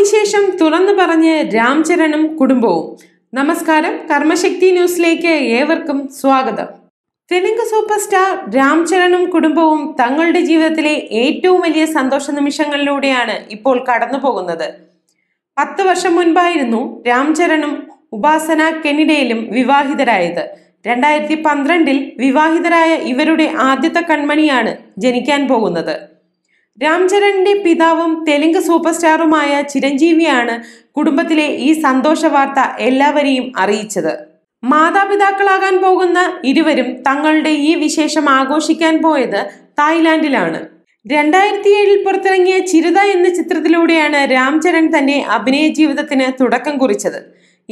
വിശേഷം തുറന്നു പറഞ്ഞ് രാംചരണും കുടുംബവും നമസ്കാരം കർമ്മശക്തി ന്യൂസിലേക്ക് ഏവർക്കും സ്വാഗതം തെലുങ്ക് സൂപ്പർ സ്റ്റാർ രാംചരണും കുടുംബവും തങ്ങളുടെ ജീവിതത്തിലെ ഏറ്റവും വലിയ സന്തോഷ നിമിഷങ്ങളിലൂടെയാണ് ഇപ്പോൾ കടന്നു പോകുന്നത് പത്ത് വർഷം മുൻപായിരുന്നു രാംചരണും ഉപാസന കെനിഡയിലും വിവാഹിതരായത് രണ്ടായിരത്തി പന്ത്രണ്ടിൽ വിവാഹിതരായ ഇവരുടെ ആദ്യത്തെ കൺമണിയാണ് ജനിക്കാൻ പോകുന്നത് രാംചരണിന്റെ പിതാവും തെലുങ്ക് സൂപ്പർ സ്റ്റാറുമായ ചിരഞ്ജീവിയാണ് കുടുംബത്തിലെ ഈ സന്തോഷ വാർത്ത എല്ലാവരെയും അറിയിച്ചത് മാതാപിതാക്കളാകാൻ പോകുന്ന ഇരുവരും തങ്ങളുടെ ഈ വിശേഷം ആഘോഷിക്കാൻ പോയത് തായ്ലാന്റിലാണ് രണ്ടായിരത്തി ഏഴിൽ പുറത്തിറങ്ങിയ ചിരുത എന്ന ചിത്രത്തിലൂടെയാണ് രാംചരൺ തന്റെ അഭിനയ ജീവിതത്തിന് തുടക്കം കുറിച്ചത്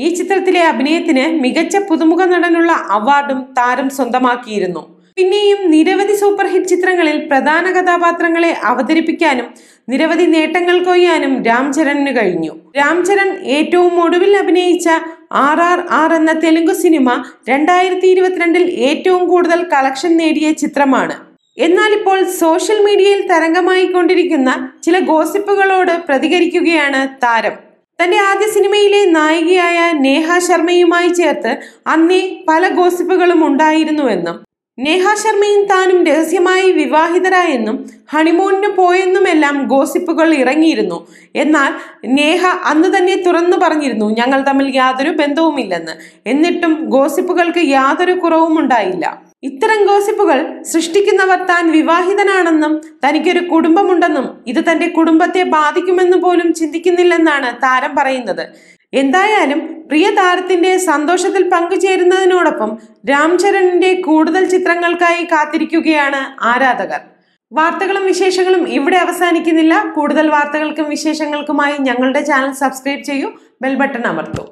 ഈ ചിത്രത്തിലെ അഭിനയത്തിന് മികച്ച പുതുമുഖ നടനുള്ള അവാർഡും താരം സ്വന്തമാക്കിയിരുന്നു പിന്നെയും നിരവധി സൂപ്പർ ഹിറ്റ് ചിത്രങ്ങളിൽ പ്രധാന കഥാപാത്രങ്ങളെ അവതരിപ്പിക്കാനും നിരവധി നേട്ടങ്ങൾ കൊയ്യാനും രാംചരണിന് കഴിഞ്ഞു രാംചരൺ ഏറ്റവും ഒടുവിൽ അഭിനയിച്ച ആർ ആർ ആർ എന്ന തെലുങ്ക് സിനിമ രണ്ടായിരത്തി ഇരുപത്തിരണ്ടിൽ ഏറ്റവും കൂടുതൽ കളക്ഷൻ നേടിയ ചിത്രമാണ് എന്നാൽ ഇപ്പോൾ സോഷ്യൽ മീഡിയയിൽ തരംഗമായി കൊണ്ടിരിക്കുന്ന ചില ഗോസിപ്പുകളോട് പ്രതികരിക്കുകയാണ് താരം തന്റെ ആദ്യ സിനിമയിലെ നായികയായ നേഹ ശർമ്മയുമായി ചേർത്ത് അന്നേ പല ഗോസിപ്പുകളും ഉണ്ടായിരുന്നുവെന്നും നേഹ ശർമ്മയും താനും രഹസ്യമായി വിവാഹിതരായെന്നും ഹണിമൂണിന് പോയെന്നുമെല്ലാം ഗോസിപ്പുകൾ ഇറങ്ങിയിരുന്നു എന്നാൽ നേഹ അന്ന് തന്നെ തുറന്നു പറഞ്ഞിരുന്നു ഞങ്ങൾ തമ്മിൽ യാതൊരു ബന്ധവുമില്ലെന്ന് എന്നിട്ടും ഗോസിപ്പുകൾക്ക് യാതൊരു കുറവും ഉണ്ടായില്ല ഇത്തരം ഗോസിപ്പുകൾ സൃഷ്ടിക്കുന്നവർ താൻ വിവാഹിതനാണെന്നും തനിക്കൊരു കുടുംബമുണ്ടെന്നും ഇത് തന്റെ കുടുംബത്തെ ബാധിക്കുമെന്ന് പോലും ചിന്തിക്കുന്നില്ലെന്നാണ് താരം പറയുന്നത് എന്തായാലും പ്രിയ താരത്തിന്റെ സന്തോഷത്തിൽ പങ്കുചേരുന്നതിനോടൊപ്പം രാംചരണിന്റെ കൂടുതൽ ചിത്രങ്ങൾക്കായി കാത്തിരിക്കുകയാണ് ആരാധകർ വാർത്തകളും വിശേഷങ്ങളും ഇവിടെ അവസാനിക്കുന്നില്ല കൂടുതൽ വാർത്തകൾക്കും വിശേഷങ്ങൾക്കുമായി ഞങ്ങളുടെ ചാനൽ സബ്സ്ക്രൈബ് ചെയ്യൂ ബെൽ ബട്ടൺ അമർത്തൂ